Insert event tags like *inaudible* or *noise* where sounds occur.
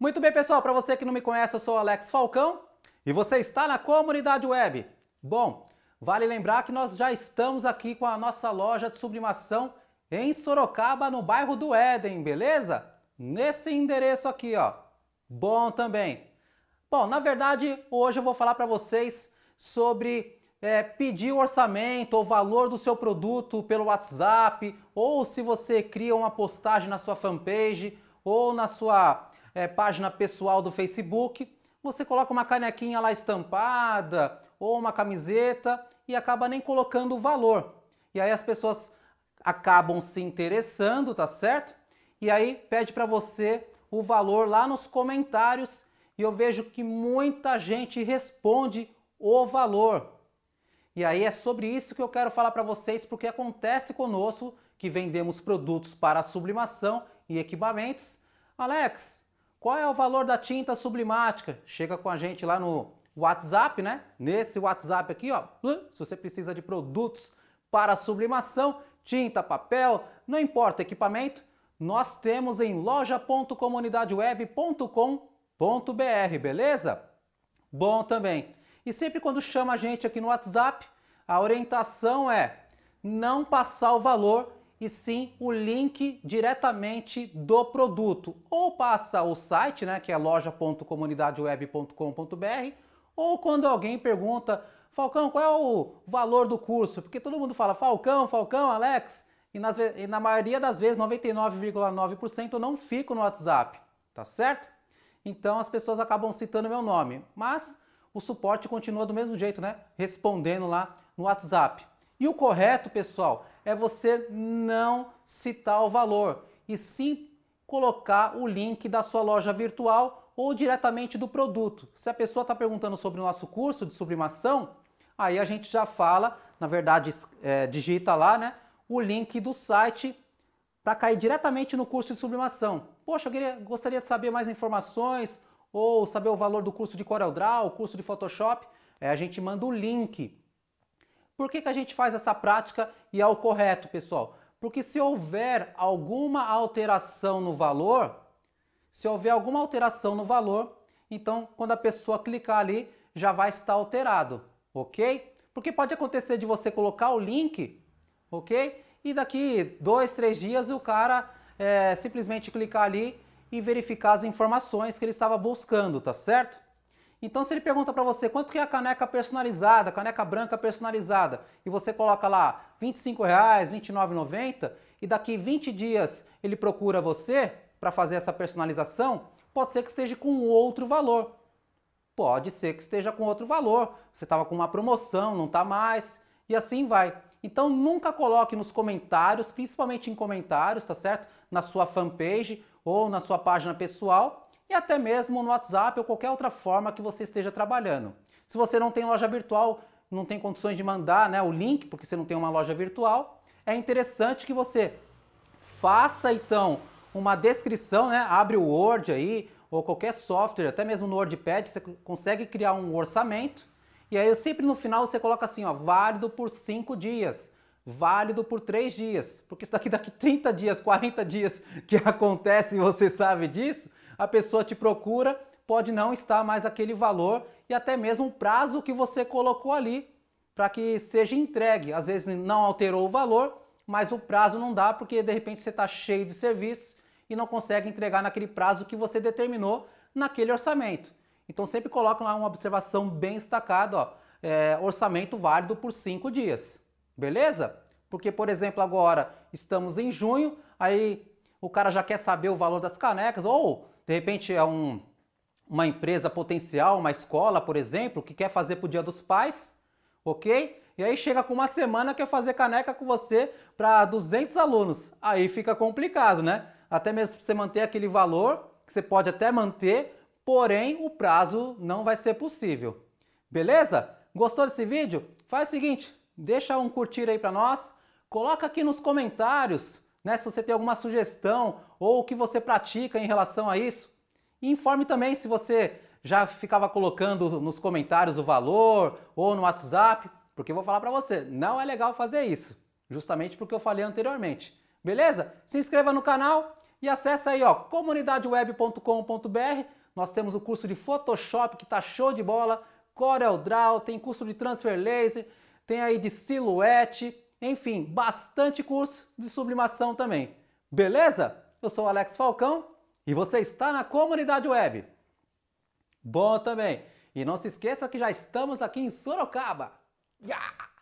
Muito bem, pessoal, para você que não me conhece, eu sou Alex Falcão e você está na comunidade web. Bom, vale lembrar que nós já estamos aqui com a nossa loja de sublimação em Sorocaba, no bairro do Éden, beleza? Nesse endereço aqui, ó. Bom também. Bom, na verdade, hoje eu vou falar para vocês sobre é, pedir o orçamento ou valor do seu produto pelo WhatsApp, ou se você cria uma postagem na sua fanpage ou na sua é, página pessoal do Facebook, você coloca uma canequinha lá estampada ou uma camiseta e acaba nem colocando o valor. E aí as pessoas acabam se interessando, tá certo? E aí pede para você o valor lá nos comentários e eu vejo que muita gente responde o valor. E aí é sobre isso que eu quero falar para vocês, porque acontece conosco que vendemos produtos para sublimação e equipamentos. Alex, qual é o valor da tinta sublimática? Chega com a gente lá no WhatsApp, né? Nesse WhatsApp aqui, ó. Se você precisa de produtos para sublimação, tinta, papel, não importa, equipamento, nós temos em loja.comunidadeweb.com.br, beleza? Bom também. E sempre quando chama a gente aqui no WhatsApp, a orientação é não passar o valor e sim o link diretamente do produto. Ou passa o site, né, que é loja.comunidadeweb.com.br, ou quando alguém pergunta, Falcão, qual é o valor do curso? Porque todo mundo fala Falcão, Falcão, Alex, e, nas, e na maioria das vezes, 99,9% eu não fico no WhatsApp, tá certo? Então as pessoas acabam citando meu nome, mas o suporte continua do mesmo jeito, né? Respondendo lá no WhatsApp. E o correto, pessoal, é você não citar o valor e sim colocar o link da sua loja virtual ou diretamente do produto. Se a pessoa está perguntando sobre o nosso curso de sublimação, aí a gente já fala, na verdade, é, digita lá, né, o link do site para cair diretamente no curso de sublimação. Poxa, eu queria, gostaria de saber mais informações ou saber o valor do curso de CorelDRAW, o curso de Photoshop. É, a gente manda o link por que, que a gente faz essa prática e é o correto, pessoal? Porque se houver alguma alteração no valor, se houver alguma alteração no valor, então quando a pessoa clicar ali, já vai estar alterado, ok? Porque pode acontecer de você colocar o link, ok? E daqui dois, três dias o cara é, simplesmente clicar ali e verificar as informações que ele estava buscando, tá certo? Então, se ele pergunta para você quanto que é a caneca personalizada, caneca branca personalizada, e você coloca lá R$25,00, R$29,90, 29,90, e daqui 20 dias ele procura você para fazer essa personalização, pode ser que esteja com outro valor. Pode ser que esteja com outro valor. Você estava com uma promoção, não está mais, e assim vai. Então nunca coloque nos comentários, principalmente em comentários, tá certo? Na sua fanpage ou na sua página pessoal, e até mesmo no WhatsApp ou qualquer outra forma que você esteja trabalhando. Se você não tem loja virtual, não tem condições de mandar né, o link, porque você não tem uma loja virtual, é interessante que você faça então uma descrição, né? abre o Word aí, ou qualquer software, até mesmo no WordPad, você consegue criar um orçamento, e aí sempre no final você coloca assim, ó, válido por 5 dias, válido por 3 dias, porque isso daqui daqui 30 dias, 40 dias que *laughs* acontece, e você sabe disso, a pessoa te procura, pode não estar mais aquele valor e até mesmo o prazo que você colocou ali para que seja entregue. Às vezes não alterou o valor, mas o prazo não dá porque de repente você está cheio de serviço e não consegue entregar naquele prazo que você determinou naquele orçamento. Então sempre coloca lá uma observação bem destacada, ó, é, orçamento válido por cinco dias, beleza? Porque, por exemplo, agora estamos em junho, aí o cara já quer saber o valor das canecas, ou de repente é um, uma empresa potencial, uma escola, por exemplo, que quer fazer para o Dia dos Pais, ok? E aí chega com uma semana quer fazer caneca com você para 200 alunos. Aí fica complicado, né? Até mesmo você manter aquele valor, que você pode até manter, porém o prazo não vai ser possível. Beleza? Gostou desse vídeo? Faz o seguinte, deixa um curtir aí para nós, coloca aqui nos comentários né? Se você tem alguma sugestão ou o que você pratica em relação a isso. E informe também se você já ficava colocando nos comentários o valor ou no WhatsApp, porque eu vou falar para você, não é legal fazer isso, justamente porque eu falei anteriormente. Beleza? Se inscreva no canal e acessa aí, ó, comunidadeweb.com.br. Nós temos o curso de Photoshop que tá show de bola, Corel Draw, tem curso de Transfer Laser, tem aí de Silhouette, enfim, bastante curso de sublimação também. Beleza? Eu sou Alex Falcão e você está na comunidade web. Bom também. E não se esqueça que já estamos aqui em Sorocaba. Yeah!